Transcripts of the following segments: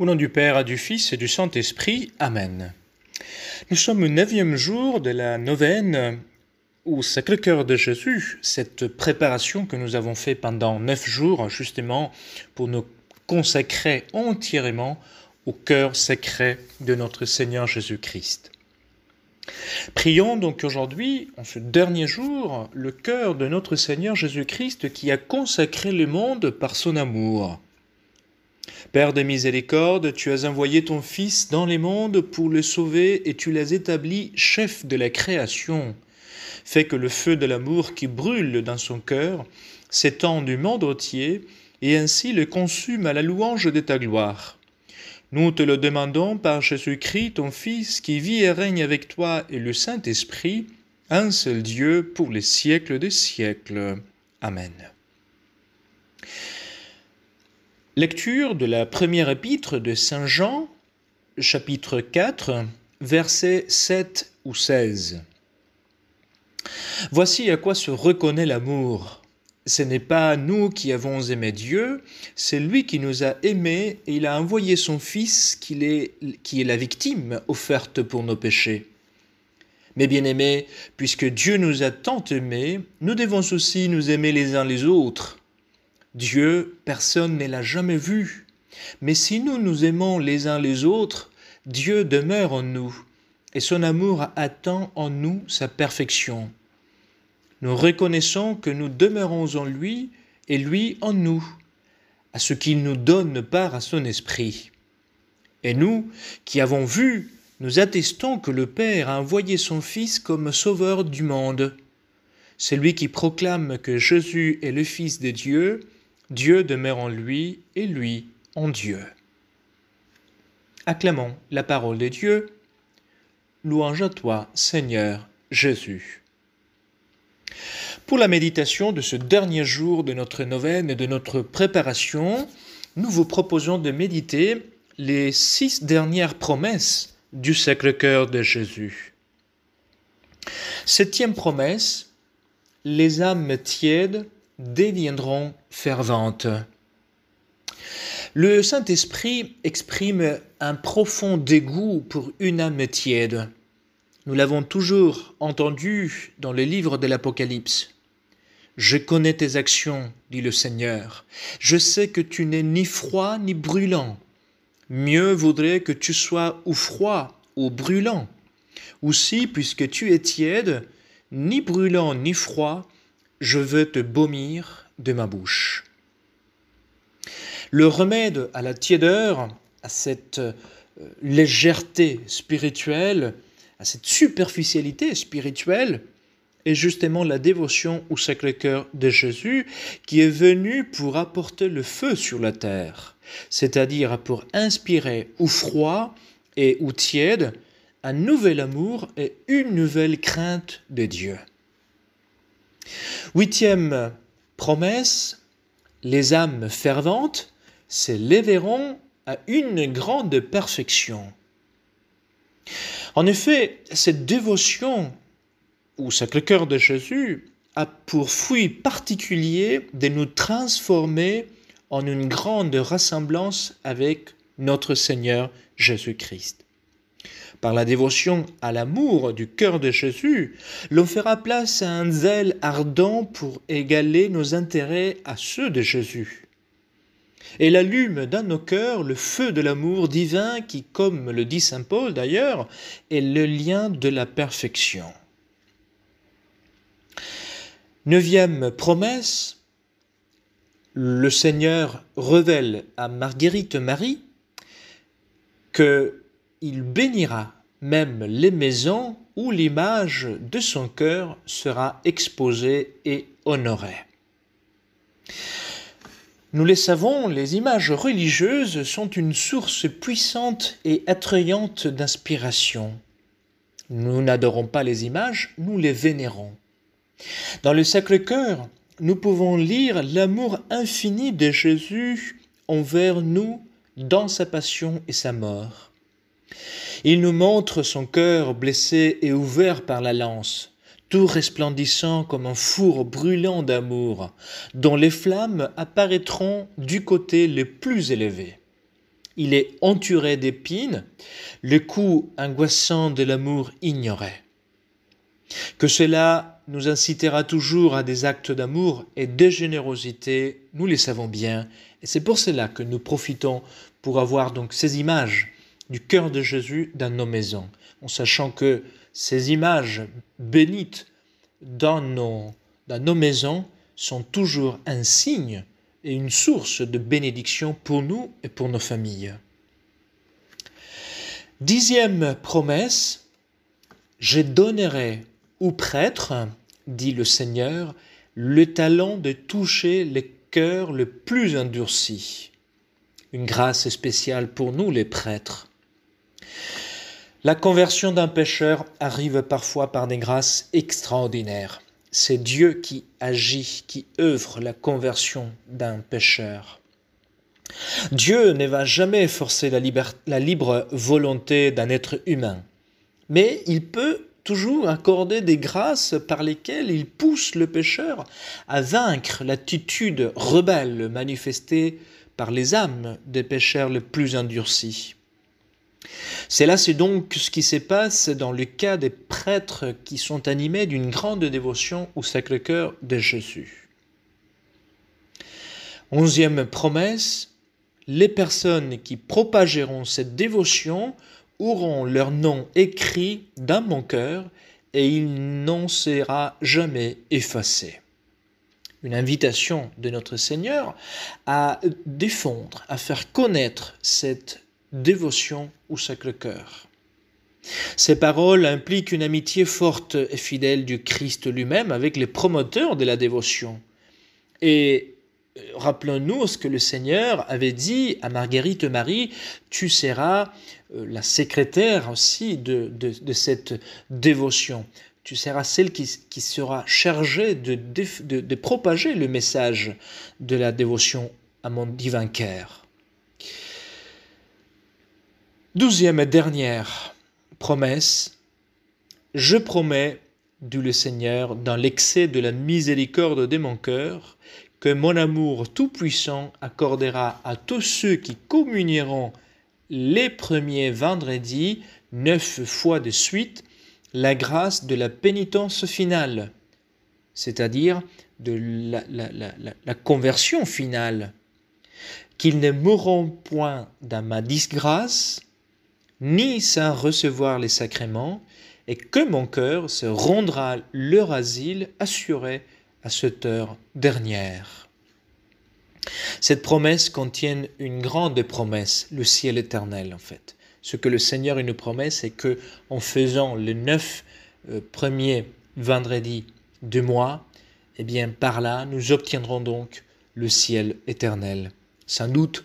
Au nom du Père, du Fils et du Saint-Esprit. Amen. Nous sommes au neuvième jour de la novène au Sacré-Cœur de Jésus, cette préparation que nous avons faite pendant neuf jours, justement, pour nous consacrer entièrement au cœur sacré de notre Seigneur Jésus-Christ. Prions donc aujourd'hui, en ce dernier jour, le cœur de notre Seigneur Jésus-Christ qui a consacré le monde par son amour. Père de miséricorde, tu as envoyé ton Fils dans les mondes pour le sauver et tu l'as établi chef de la création. Fais que le feu de l'amour qui brûle dans son cœur s'étende du monde entier et ainsi le consume à la louange de ta gloire. Nous te le demandons par Jésus-Christ, ton Fils, qui vit et règne avec toi et le Saint-Esprit, un seul Dieu pour les siècles des siècles. Amen. Lecture de la première épître de Saint Jean, chapitre 4, versets 7 ou 16. Voici à quoi se reconnaît l'amour. Ce n'est pas nous qui avons aimé Dieu, c'est lui qui nous a aimés et il a envoyé son Fils qui est, la victime offerte pour nos péchés. Mais bien aimés, puisque Dieu nous a tant aimés, nous devons aussi nous aimer les uns les autres. Dieu, personne ne l'a jamais vu. Mais si nous nous aimons les uns les autres, Dieu demeure en nous, et son amour atteint en nous sa perfection. Nous reconnaissons que nous demeurons en lui et lui en nous, à ce qu'il nous donne part à son esprit. Et nous, qui avons vu, nous attestons que le Père a envoyé son Fils comme Sauveur du monde. Celui qui proclame que Jésus est le Fils de Dieu, Dieu demeure en lui et lui en Dieu. Acclamons la parole de Dieu. Louange à toi, Seigneur Jésus. Pour la méditation de ce dernier jour de notre novène et de notre préparation, nous vous proposons de méditer les six dernières promesses du Sacré-Cœur de Jésus. Septième promesse, les âmes tièdes deviendront ferventes. Le Saint-Esprit exprime un profond dégoût pour une âme tiède. Nous l'avons toujours entendu dans le livre de l'Apocalypse. Je connais tes actions, dit le Seigneur. Je sais que tu n'es ni froid ni brûlant. Mieux vaudrait que tu sois ou froid ou brûlant. Aussi, puisque tu es tiède, ni brûlant ni froid, je veux te vomir de ma bouche. Le remède à la tiédeur, à cette euh, légèreté spirituelle, à cette superficialité spirituelle, est justement la dévotion au Sacré-Cœur de Jésus qui est venu pour apporter le feu sur la terre, c'est-à-dire pour inspirer ou froid et ou tiède un nouvel amour et une nouvelle crainte de Dieu. Huitième promesse, les âmes ferventes s'élèveront à une grande perfection. En effet, cette dévotion ou Sacré-Cœur de Jésus a pour fruit particulier de nous transformer en une grande ressemblance avec notre Seigneur Jésus-Christ. Par la dévotion à l'amour du cœur de Jésus, l'on fera place à un zèle ardent pour égaler nos intérêts à ceux de Jésus. Elle allume dans nos cœurs le feu de l'amour divin qui, comme le dit Saint Paul d'ailleurs, est le lien de la perfection. Neuvième promesse, le Seigneur révèle à Marguerite Marie que il bénira même les maisons où l'image de son cœur sera exposée et honorée. Nous le savons, les images religieuses sont une source puissante et attrayante d'inspiration. Nous n'adorons pas les images, nous les vénérons. Dans le Sacré-Cœur, nous pouvons lire l'amour infini de Jésus envers nous dans sa passion et sa mort. Il nous montre son cœur blessé et ouvert par la lance, tout resplendissant comme un four brûlant d'amour, dont les flammes apparaîtront du côté le plus élevé. Il est entouré d'épines, le coup angoissant de l'amour ignoré. Que cela nous incitera toujours à des actes d'amour et de générosité, nous les savons bien, et c'est pour cela que nous profitons pour avoir donc ces images du cœur de Jésus dans nos maisons, en sachant que ces images bénites dans nos, dans nos maisons sont toujours un signe et une source de bénédiction pour nous et pour nos familles. Dixième promesse, je donnerai aux prêtres, dit le Seigneur, le talent de toucher les cœurs les plus endurcis. » Une grâce spéciale pour nous les prêtres. La conversion d'un pécheur arrive parfois par des grâces extraordinaires. C'est Dieu qui agit, qui œuvre la conversion d'un pécheur. Dieu ne va jamais forcer la, libre volonté d'un être humain, mais il peut toujours accorder des grâces par lesquelles il pousse le pécheur à vaincre l'attitude rebelle manifestée par les âmes des pécheurs les plus endurcis. C'est là, c'est donc ce qui se passe dans le cas des prêtres qui sont animés d'une grande dévotion au Sacré-Cœur de Jésus. Onzième promesse, les personnes qui propageront cette dévotion auront leur nom écrit dans mon cœur et il n'en sera jamais effacé. Une invitation de notre Seigneur à défendre, à faire connaître cette dévotion ou sacre cœur Ces paroles impliquent une amitié forte et fidèle du Christ lui-même avec les promoteurs de la dévotion. Et euh, rappelons-nous ce que le Seigneur avait dit à Marguerite Marie, tu seras euh, la secrétaire aussi de, cette dévotion. Tu seras celle qui, sera chargée de, de, propager le message de la dévotion à mon divin cœur. Douzième et dernière promesse, je promets, dit le Seigneur, dans l'excès de la miséricorde de mon cœur, que mon amour tout-puissant accordera à tous ceux qui communieront les premiers vendredis, neuf fois de suite, la grâce de la pénitence finale, c'est-à-dire de la, la, conversion finale, qu'ils ne mourront point dans ma disgrâce, ni sans recevoir les sacrements, et que mon cœur se rendra leur asile assuré à cette heure dernière. Cette promesse contient une grande promesse, le ciel éternel en fait. Ce que le Seigneur nous promet, c'est que en faisant le 9 premiers euh, premier vendredi du mois, eh bien par là, nous obtiendrons donc le ciel éternel. Sans doute,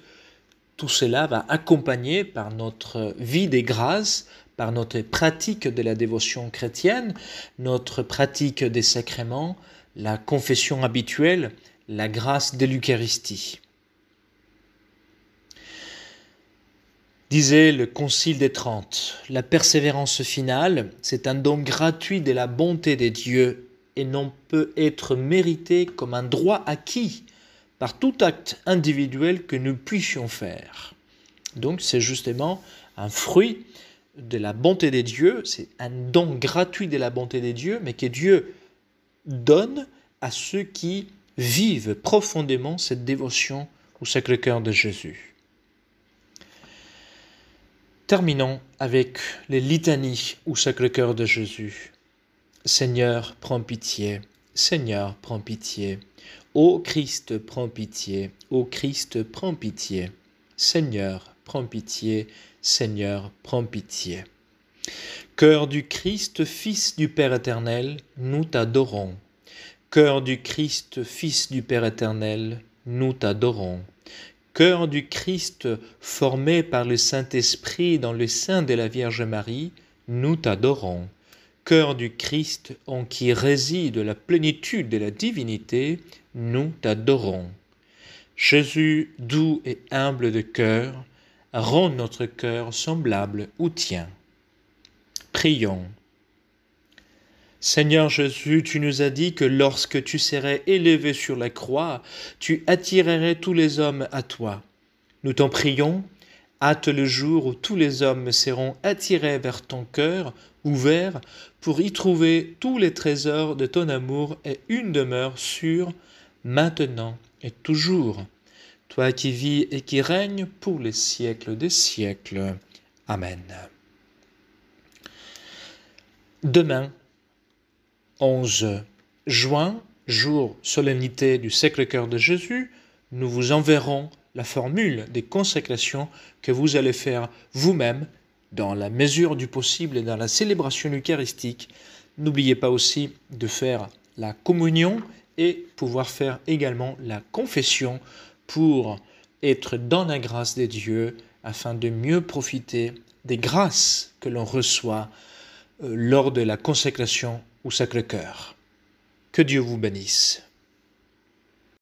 tout cela va accompagner par notre vie des grâces, par notre pratique de la dévotion chrétienne, notre pratique des sacrements, la confession habituelle, la grâce de l'Eucharistie. Disait le Concile des Trente, la persévérance finale, c'est un don gratuit de la bonté des dieux et non peut être mérité comme un droit acquis par tout acte individuel que nous puissions faire. Donc c'est justement un fruit de la bonté des dieux, c'est un don gratuit de la bonté des dieux, mais que Dieu donne à ceux qui vivent profondément cette dévotion au Sacré-Cœur de Jésus. Terminons avec les litanies au Sacré-Cœur de Jésus. Seigneur, prends pitié. Seigneur, prends pitié. Ô Christ, prends pitié. Ô Christ, prends pitié. Seigneur, prends pitié. Seigneur, prends pitié. Cœur du Christ, Fils du Père éternel, nous t'adorons. Cœur du Christ, Fils du Père éternel, nous t'adorons. Cœur du Christ, formé par le Saint-Esprit dans le sein de la Vierge Marie, nous t'adorons cœur du Christ en qui réside la plénitude de la divinité, nous t'adorons. Jésus, doux et humble de cœur, rend notre cœur semblable au tien. Prions. Seigneur Jésus, tu nous as dit que lorsque tu serais élevé sur la croix, tu attirerais tous les hommes à toi. Nous t'en prions Hâte le jour où tous les hommes seront attirés vers ton cœur ouvert pour y trouver tous les trésors de ton amour et une demeure sûre maintenant et toujours. Toi qui vis et qui règnes pour les siècles des siècles. Amen. Demain, 11 juin, jour solennité du siècle cœur de Jésus, nous vous enverrons la formule des consécrations que vous allez faire vous-même dans la mesure du possible et dans la célébration eucharistique. N'oubliez pas aussi de faire la communion et pouvoir faire également la confession pour être dans la grâce des dieux afin de mieux profiter des grâces que l'on reçoit euh, lors de la consécration au Sacré-Cœur. Que Dieu vous bénisse.